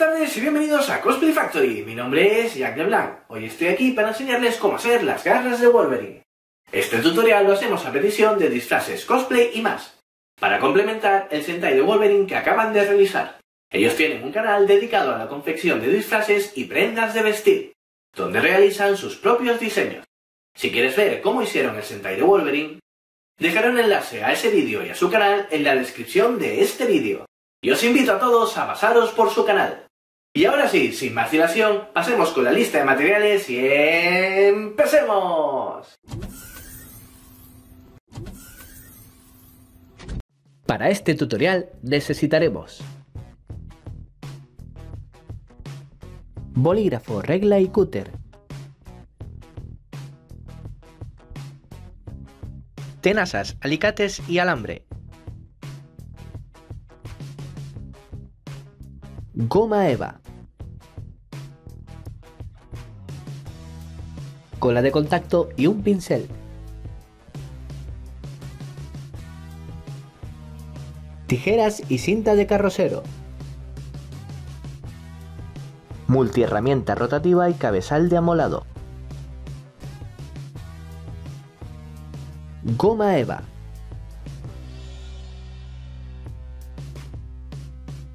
tardes y bienvenidos a Cosplay Factory. Mi nombre es Jack Leblanc, Hoy estoy aquí para enseñarles cómo hacer las garras de Wolverine. Este tutorial lo hacemos a petición de disfraces, cosplay y más, para complementar el Sentai de Wolverine que acaban de realizar. Ellos tienen un canal dedicado a la confección de disfraces y prendas de vestir, donde realizan sus propios diseños. Si quieres ver cómo hicieron el Sentai de Wolverine, dejaré un enlace a ese vídeo y a su canal en la descripción de este vídeo. Y os invito a todos a pasaros por su canal. Y ahora sí, sin más dilación, pasemos con la lista de materiales y empecemos. Para este tutorial necesitaremos bolígrafo, regla y cúter, tenazas, alicates y alambre, goma eva, cola de contacto y un pincel. Tijeras y cinta de carrocero. Multiherramienta rotativa y cabezal de amolado. Goma Eva.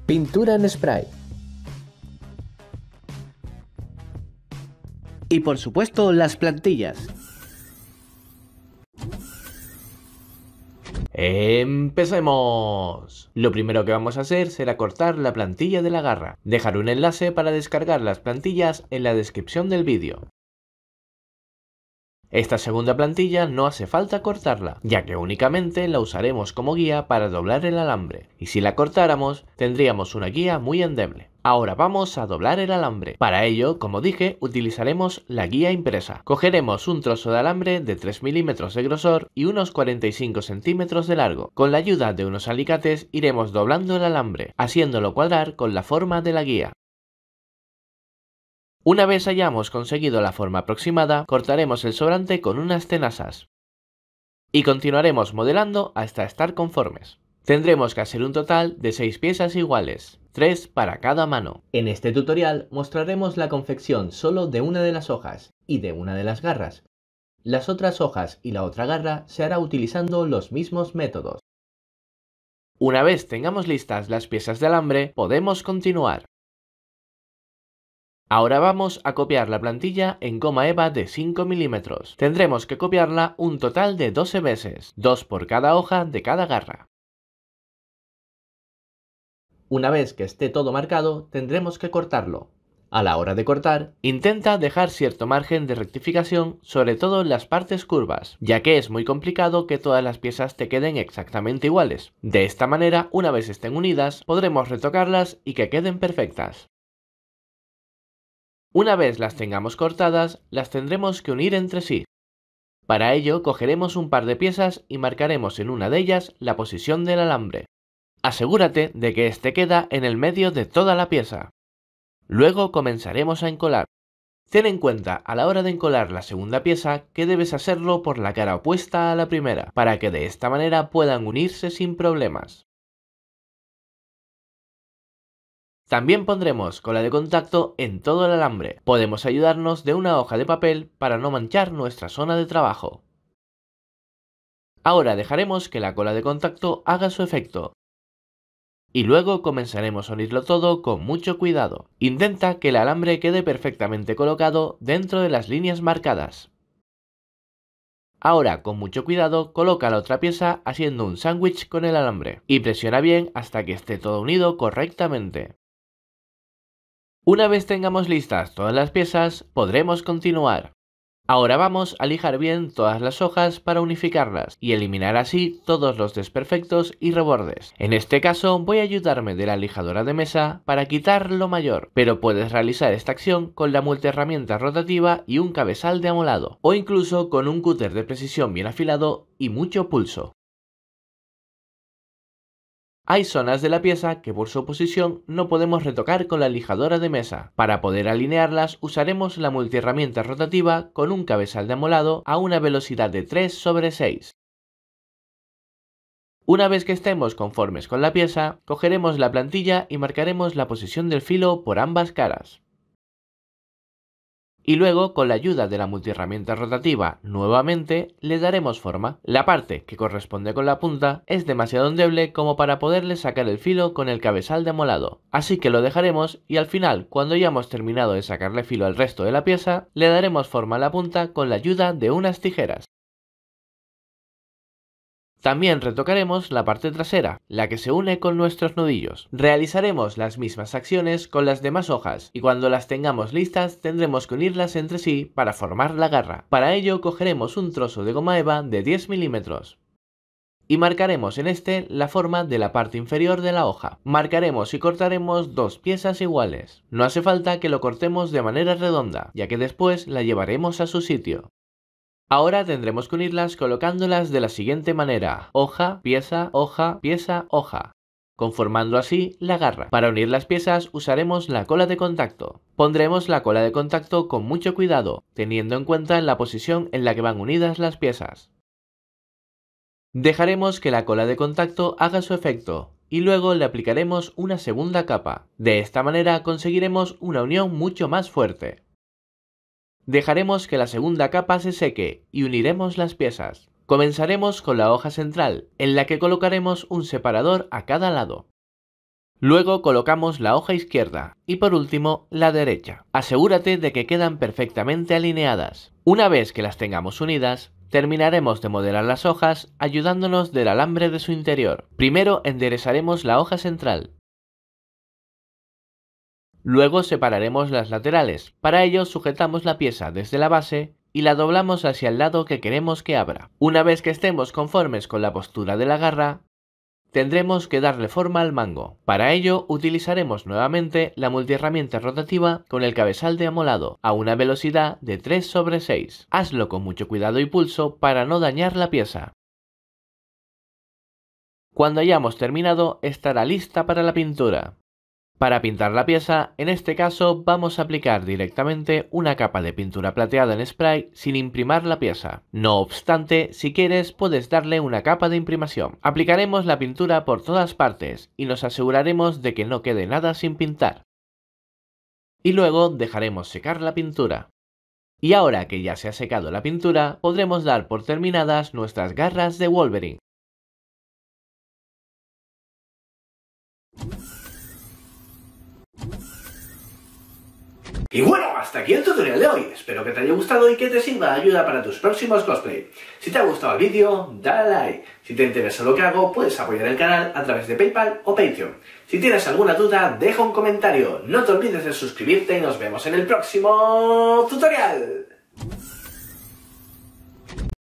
Pintura en spray. Y por supuesto las plantillas. ¡Empecemos! Lo primero que vamos a hacer será cortar la plantilla de la garra. dejaré un enlace para descargar las plantillas en la descripción del vídeo. Esta segunda plantilla no hace falta cortarla, ya que únicamente la usaremos como guía para doblar el alambre, y si la cortáramos tendríamos una guía muy endeble. Ahora vamos a doblar el alambre. Para ello, como dije, utilizaremos la guía impresa. Cogeremos un trozo de alambre de 3 milímetros de grosor y unos 45 centímetros de largo. Con la ayuda de unos alicates iremos doblando el alambre, haciéndolo cuadrar con la forma de la guía. Una vez hayamos conseguido la forma aproximada, cortaremos el sobrante con unas tenazas. Y continuaremos modelando hasta estar conformes. Tendremos que hacer un total de 6 piezas iguales. 3 para cada mano. En este tutorial mostraremos la confección solo de una de las hojas y de una de las garras. Las otras hojas y la otra garra se hará utilizando los mismos métodos. Una vez tengamos listas las piezas de alambre, podemos continuar. Ahora vamos a copiar la plantilla en goma eva de 5 milímetros. Tendremos que copiarla un total de 12 veces, dos por cada hoja de cada garra. Una vez que esté todo marcado, tendremos que cortarlo. A la hora de cortar, intenta dejar cierto margen de rectificación, sobre todo en las partes curvas, ya que es muy complicado que todas las piezas te queden exactamente iguales. De esta manera, una vez estén unidas, podremos retocarlas y que queden perfectas. Una vez las tengamos cortadas, las tendremos que unir entre sí. Para ello, cogeremos un par de piezas y marcaremos en una de ellas la posición del alambre. Asegúrate de que este queda en el medio de toda la pieza. Luego comenzaremos a encolar. Ten en cuenta a la hora de encolar la segunda pieza que debes hacerlo por la cara opuesta a la primera, para que de esta manera puedan unirse sin problemas. También pondremos cola de contacto en todo el alambre. Podemos ayudarnos de una hoja de papel para no manchar nuestra zona de trabajo. Ahora dejaremos que la cola de contacto haga su efecto y luego comenzaremos a unirlo todo con mucho cuidado. Intenta que el alambre quede perfectamente colocado dentro de las líneas marcadas. Ahora, con mucho cuidado, coloca la otra pieza haciendo un sándwich con el alambre y presiona bien hasta que esté todo unido correctamente. Una vez tengamos listas todas las piezas, podremos continuar. Ahora vamos a lijar bien todas las hojas para unificarlas y eliminar así todos los desperfectos y rebordes. En este caso voy a ayudarme de la lijadora de mesa para quitar lo mayor, pero puedes realizar esta acción con la multiherramienta rotativa y un cabezal de amolado, o incluso con un cúter de precisión bien afilado y mucho pulso. Hay zonas de la pieza que por su posición no podemos retocar con la lijadora de mesa. Para poder alinearlas usaremos la multiherramienta rotativa con un cabezal de amolado a una velocidad de 3 sobre 6. Una vez que estemos conformes con la pieza, cogeremos la plantilla y marcaremos la posición del filo por ambas caras y luego con la ayuda de la multiherramienta rotativa nuevamente le daremos forma. La parte que corresponde con la punta es demasiado endeble como para poderle sacar el filo con el cabezal de molado, así que lo dejaremos y al final cuando ya hemos terminado de sacarle filo al resto de la pieza le daremos forma a la punta con la ayuda de unas tijeras. También retocaremos la parte trasera, la que se une con nuestros nudillos. Realizaremos las mismas acciones con las demás hojas y cuando las tengamos listas tendremos que unirlas entre sí para formar la garra. Para ello cogeremos un trozo de goma eva de 10 milímetros y marcaremos en este la forma de la parte inferior de la hoja. Marcaremos y cortaremos dos piezas iguales. No hace falta que lo cortemos de manera redonda, ya que después la llevaremos a su sitio. Ahora tendremos que unirlas colocándolas de la siguiente manera, hoja, pieza, hoja, pieza, hoja, conformando así la garra. Para unir las piezas usaremos la cola de contacto. Pondremos la cola de contacto con mucho cuidado, teniendo en cuenta la posición en la que van unidas las piezas. Dejaremos que la cola de contacto haga su efecto y luego le aplicaremos una segunda capa. De esta manera conseguiremos una unión mucho más fuerte. Dejaremos que la segunda capa se seque y uniremos las piezas. Comenzaremos con la hoja central, en la que colocaremos un separador a cada lado. Luego colocamos la hoja izquierda y por último la derecha. Asegúrate de que quedan perfectamente alineadas. Una vez que las tengamos unidas, terminaremos de modelar las hojas ayudándonos del alambre de su interior. Primero enderezaremos la hoja central Luego separaremos las laterales. Para ello sujetamos la pieza desde la base y la doblamos hacia el lado que queremos que abra. Una vez que estemos conformes con la postura de la garra, tendremos que darle forma al mango. Para ello utilizaremos nuevamente la multiherramienta rotativa con el cabezal de amolado a una velocidad de 3 sobre 6. Hazlo con mucho cuidado y pulso para no dañar la pieza. Cuando hayamos terminado estará lista para la pintura. Para pintar la pieza, en este caso vamos a aplicar directamente una capa de pintura plateada en spray sin imprimar la pieza. No obstante, si quieres puedes darle una capa de imprimación. Aplicaremos la pintura por todas partes y nos aseguraremos de que no quede nada sin pintar. Y luego dejaremos secar la pintura. Y ahora que ya se ha secado la pintura, podremos dar por terminadas nuestras garras de Wolverine. Y bueno, hasta aquí el tutorial de hoy. Espero que te haya gustado y que te sirva de ayuda para tus próximos cosplay. Si te ha gustado el vídeo, dale like. Si te interesa lo que hago, puedes apoyar el canal a través de PayPal o Patreon. Si tienes alguna duda, deja un comentario. No te olvides de suscribirte y nos vemos en el próximo tutorial.